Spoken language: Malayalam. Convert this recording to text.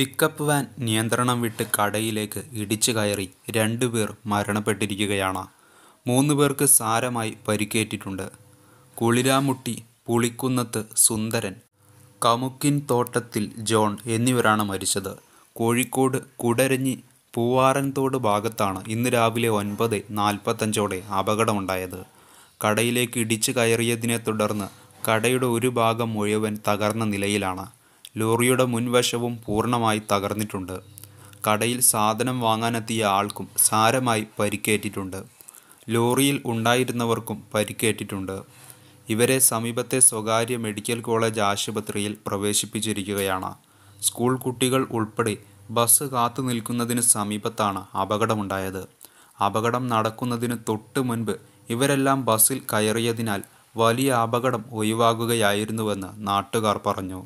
പിക്കപ്പ് വാൻ നിയന്ത്രണം വിട്ട് കടയിലേക്ക് ഇടിച്ചു കയറി രണ്ടുപേർ മരണപ്പെട്ടിരിക്കുകയാണ് മൂന്ന് പേർക്ക് സാരമായി പരിക്കേറ്റിട്ടുണ്ട് കുളിരാമുട്ടി പുളിക്കുന്നത്ത് സുന്ദരൻ കമുക്കിൻ തോട്ടത്തിൽ ജോൺ എന്നിവരാണ് മരിച്ചത് കോഴിക്കോട് കുടരഞ്ഞി പൂവാറൻതോട് ഭാഗത്താണ് ഇന്ന് രാവിലെ ഒൻപത് നാൽപ്പത്തഞ്ചോടെ അപകടമുണ്ടായത് കടയിലേക്ക് ഇടിച്ചു കയറിയതിനെ തുടർന്ന് കടയുടെ ഒരു ഭാഗം മുഴുവൻ തകർന്ന നിലയിലാണ് ലോറിയുടെ മുൻവശവും പൂർണ്ണമായി തകർന്നിട്ടുണ്ട് കടയിൽ സാധനം വാങ്ങാനെത്തിയ ആൾക്കും സാരമായി പരിക്കേറ്റിട്ടുണ്ട് ലോറിയിൽ ഉണ്ടായിരുന്നവർക്കും പരിക്കേറ്റിട്ടുണ്ട് ഇവരെ സമീപത്തെ സ്വകാര്യ മെഡിക്കൽ കോളേജ് ആശുപത്രിയിൽ പ്രവേശിപ്പിച്ചിരിക്കുകയാണ് സ്കൂൾ കുട്ടികൾ ഉൾപ്പെടെ ബസ് കാത്തു നിൽക്കുന്നതിന് സമീപത്താണ് അപകടമുണ്ടായത് അപകടം നടക്കുന്നതിന് തൊട്ട് മുൻപ് ഇവരെല്ലാം ബസ്സിൽ കയറിയതിനാൽ വലിയ അപകടം ഒഴിവാകുകയായിരുന്നുവെന്ന് നാട്ടുകാർ പറഞ്ഞു